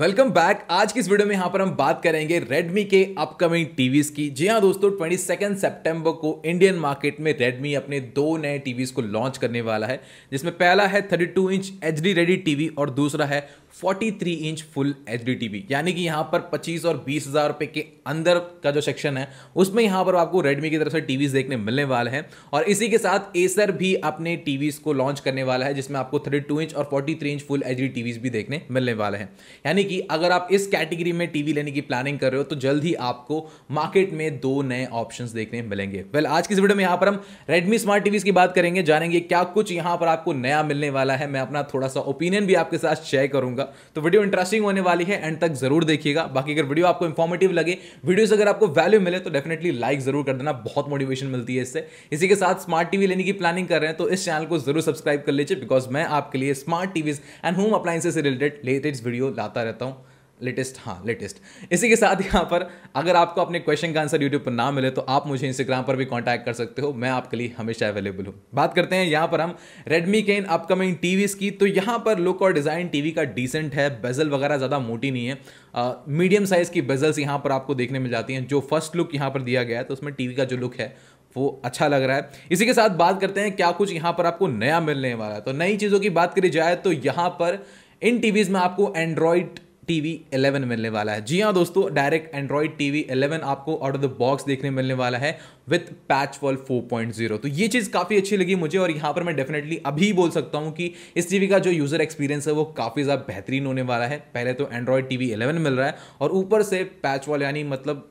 welcome back आज की इस वीडियो में यहाँ पर हम बात करेंगे Redmi के अपकमिंग टीवीज की जी हाँ दोस्तों सेकेंड सितंबर को इंडियन मार्केट में Redmi अपने दो नए टीवीज को लॉन्च करने वाला है जिसमें पहला है 32 इंच एच रेडी टीवी और दूसरा है 43 inch full H D TV यानी कि यहाँ पर 25 और बीस हज़ार रुपये के अंदर का जो सेक्शन है उसमें यहाँ पर आपको रेडमी की तरफ से टीवीज़ देखने मिलने वाले हैं और इसी के साथ एसर भी अपने टीवीज़ को लॉन्च करने वाला है जिसमें आपको 32 इंच और 43 inch full H D TVs भी देखने मिलने वाले हैं यानी यानी कि अगर आप इस कैटेगरी में टीवी लेने की प्लानिंग कर रहे हो तो जल्द ही आपको मार्केट में दो नए ऑप्शन देखने मिलेंगे वेल well, आज की इस वीडियो में यहां पर हम रेडमी स्मार्ट टीवी की बात करेंगे जानेंगे क्या कुछ यहां पर आपको नया मिलने वाला है मैं अपना थोड़ा सा ओपिनियन भी आपके साथ शेयर करूंगा तो वीडियो इंटरेस्टिंग होने वाली है एंड तक जरूर देखिएगा बाकी अगर वीडियो आपको इंफॉर्मेटिव लगे वीडियो से अगर आपको वैल्यू मिले तो डेफिनेटली लाइक जरूर कर देना बहुत मोटिवेशन मिलती है इससे इसी के साथ स्मार्ट टीवी लेने की प्लानिंग कर रहे हैं तो इस चैनल को जरूर सब्सक्राइब कर लीजिए बिकॉज मैं आपके लिए smart TV and home appliances से रिलेटेड लेटेस्ट वीडियो लाता रहता रहता हूँ लेटेस्ट हाँ लेटेस्ट इसी के साथ यहाँ पर अगर आपको अपने क्वेश्चन का आंसर यूट्यूब पर ना मिले तो आप मुझे इंस्टाग्राम पर भी कांटेक्ट कर सकते हो मैं आपके लिए हमेशा अवेलेबल हूँ बात करते हैं यहाँ पर हम रेडमी के इन अपकमिंग टीवीज़ की तो यहाँ पर लुक और डिज़ाइन टीवी का डिसेंट है बेजल वगैरह ज़्यादा मोटी नहीं है मीडियम साइज़ की बेजल्स यहाँ पर आपको देखने मिल जाती हैं जो फर्स्ट लुक यहाँ पर दिया गया है तो उसमें टीवी का जो लुक है वो अच्छा लग रहा है इसी के साथ बात करते हैं क्या कुछ यहाँ पर आपको नया मिलने वाला है तो नई चीज़ों की बात करी जाए तो यहाँ पर इन टीवीज़ में आपको एंड्रॉयड टीवी 11 मिलने वाला है जी हाँ दोस्तों डायरेक्ट एंड्रॉयड टीवी 11 आपको आउट ऑफ द बॉक्स देखने मिलने वाला है विथ पैच वॉल 4.0 तो ये चीज़ काफ़ी अच्छी लगी मुझे और यहाँ पर मैं डेफिनेटली अभी बोल सकता हूँ कि इस टीवी का जो यूज़र एक्सपीरियंस है वो काफ़ी ज़्यादा बेहतरीन होने वाला है पहले तो एंड्रॉयड टीवी 11 मिल रहा है और ऊपर से पैच वॉल यानी मतलब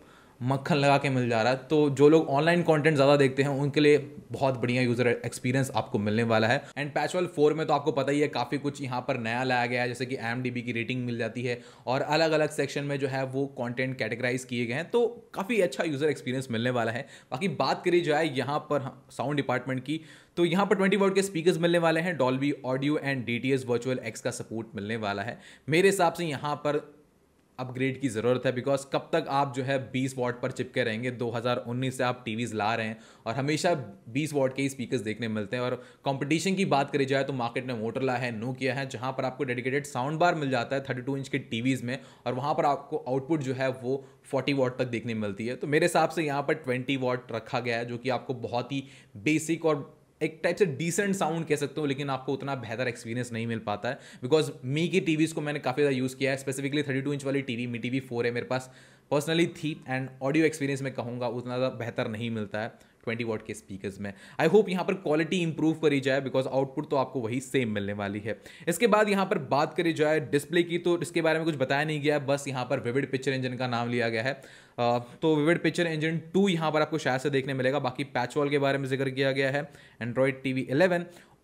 मक्खन लगा के मिल जा रहा है तो जो लोग ऑनलाइन कंटेंट ज़्यादा देखते हैं उनके लिए बहुत बढ़िया यूज़र एक्सपीरियंस आपको मिलने वाला है एंड पैचवल फोर में तो आपको पता ही है काफ़ी कुछ यहाँ पर नया लाया गया है जैसे कि एम की रेटिंग मिल जाती है और अलग अलग सेक्शन में जो है वो कॉन्टेंट कैटेगराइज किए गए हैं तो काफ़ी अच्छा यूज़र एक्सपीरियंस मिलने वाला है बाकी बात करी जाए यहाँ पर साउंड डिपार्टमेंट की तो यहाँ पर 20 वर्ड के स्पीकर्स मिलने वाले हैं Dolby audio and D T virtual X का सपोर्ट मिलने वाला है मेरे हिसाब से यहाँ पर अपग्रेड की ज़रूरत है बिकॉज कब तक आप जो है 20 वॉट पर चिपके रहेंगे 2019 से आप टी ला रहे हैं और हमेशा 20 वॉट के ही स्पीकर्स देखने मिलते हैं और कंपटीशन की बात करी जाए तो मार्केट में मोटरला है नो किया है जहाँ पर आपको डेडिकेटेड साउंड बार मिल जाता है 32 इंच के टी में और वहाँ पर आपको आउटपुट जो है वो 40 वॉट तक देखने मिलती है तो मेरे हिसाब से यहाँ पर 20 वॉट रखा गया है जो कि आपको बहुत ही बेसिक और एक टाइप से डिसेंट साउंड कह सकते हो लेकिन आपको उतना बेहतर एक्सपीरियंस नहीं मिल पाता है बिकॉज मी की टीवीज़ को मैंने काफ़ी ज़्यादा यूज़ किया है स्पेसिफिकली थर्टी टू इंच वाली टीवी मी वी फोर है मेरे पास पर्सनली थी एंड ऑडियो एक्सपीरियंस मैं कहूँगा उतना ज़्यादा बेहतर नहीं मिलता है ट्वेंटी वॉट के स्पीकर्स में आई होप यहाँ पर क्वालिटी इंप्रूव करी जाए बिकॉज आउटपुट तो आपको वही सेम मिलने वाली है इसके बाद यहाँ पर बात करी जाए डिस्प्ले की तो इसके बारे में कुछ बताया नहीं गया बस यहाँ पर विविड पिक्चर इंजन का नाम लिया गया है तो विविड पिक्चर इंजन टू यहाँ पर आपको शायद से देखने मिलेगा बाकी पैचवॉल के बारे में जिक्र किया गया है एंड्रॉयड टी वी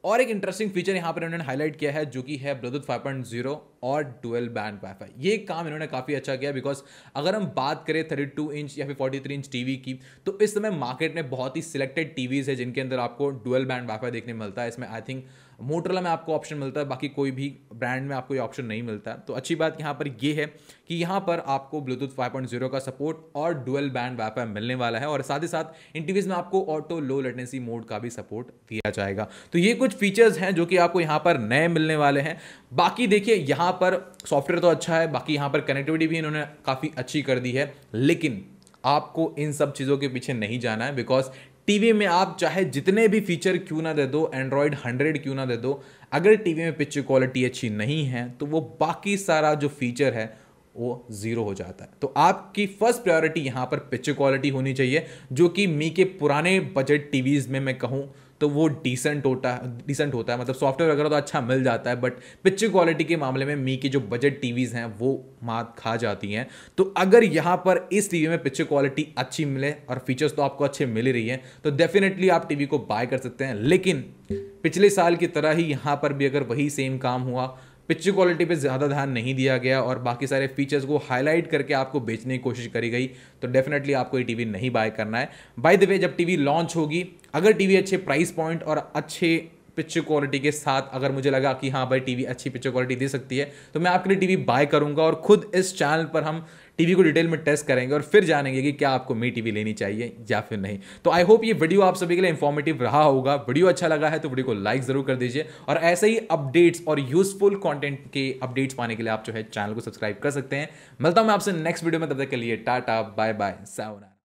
और एक इंटरेस्टिंग फीचर यहाँ पर इन्होंने हाईलाइट किया है जो कि है ब्लूटूथ 5.0 और डुअल बैंड वाईफाई ये काम इन्होंने काफ़ी अच्छा किया बिकॉज अगर हम बात करें 32 इंच या फिर 43 इंच टीवी की तो इस समय मार्केट में बहुत ही सिलेक्टेड टीवीज़ है जिनके अंदर आपको डुअल बैंड वाईफाई देखने मिलता है इसमें आई थिंक मोटरला में आपको ऑप्शन मिलता है बाकी कोई भी ब्रांड में आपको ये ऑप्शन नहीं मिलता है तो अच्छी बात यहाँ पर ये है कि यहाँ पर आपको ब्लूटूथ 5.0 का सपोर्ट और डुअल बैंड वाई मिलने वाला है और साथ ही साथ इन टीवीज़ में आपको ऑटो लो लेटेंसी मोड का भी सपोर्ट दिया जाएगा तो ये कुछ फीचर्स हैं जो कि आपको यहाँ पर नए मिलने वाले हैं बाकी देखिए यहाँ पर सॉफ्टवेयर तो अच्छा है बाकी यहाँ पर कनेक्टिविटी भी इन्होंने काफ़ी अच्छी कर दी है लेकिन आपको इन सब चीज़ों के पीछे नहीं जाना है बिकॉज टीवी में आप चाहे जितने भी फीचर क्यों ना दे दो एंड्रॉयड हंड्रेड क्यों ना दे दो अगर टीवी में पिक्चर क्वालिटी अच्छी नहीं है तो वो बाकी सारा जो फीचर है वो ज़ीरो हो जाता है तो आपकी फर्स्ट प्रायोरिटी यहां पर पिक्चर क्वालिटी होनी चाहिए जो कि मी के पुराने बजट टीवीज़ में मैं कहूं तो वो डिसेंट होता है डिसेंट होता है मतलब सॉफ्टवेयर वगैरह तो अच्छा मिल जाता है बट पिक्चर क्वालिटी के मामले में मी की जो बजट टीवीज़ हैं वो मात खा जाती हैं तो अगर यहाँ पर इस टीवी में पिक्चर क्वालिटी अच्छी मिले और फीचर्स तो आपको अच्छे मिल ही रही हैं तो डेफिनेटली आप टीवी को बाय कर सकते हैं लेकिन पिछले साल की तरह ही यहाँ पर भी अगर वही सेम काम हुआ पिक्चर क्वालिटी पे ज़्यादा ध्यान नहीं दिया गया और बाकी सारे फीचर्स को हाईलाइट करके आपको बेचने की कोशिश करी गई तो डेफिनेटली आपको ये टीवी नहीं बाय करना है बाय द वे जब टीवी लॉन्च होगी अगर टीवी अच्छे प्राइस पॉइंट और अच्छे पिक्चर क्वालिटी के साथ अगर मुझे लगा कि हाँ भाई टीवी अच्छी पिक्चर क्वालिटी दे सकती है तो मैं आपके लिए टीवी बाय करूंगा और खुद इस चैनल पर हम टीवी को डिटेल में टेस्ट करेंगे और फिर जानेंगे कि क्या आपको मी टीवी लेनी चाहिए या फिर नहीं तो आई होप ये वीडियो आप सभी के लिए इन्फॉर्मेटिव रहा होगा वीडियो अच्छा लगा है तो वीडियो को लाइक जरूर कर दीजिए और ऐसे ही अपडेट्स और यूजफुल कॉन्टेंट के अपडेट्स पाने के लिए आप जो है चैनल को सब्सक्राइब कर सकते हैं मिलता हूँ मैं आपसे नेक्स्ट वीडियो में तब तक के लिए टाटा बाय बाय सावना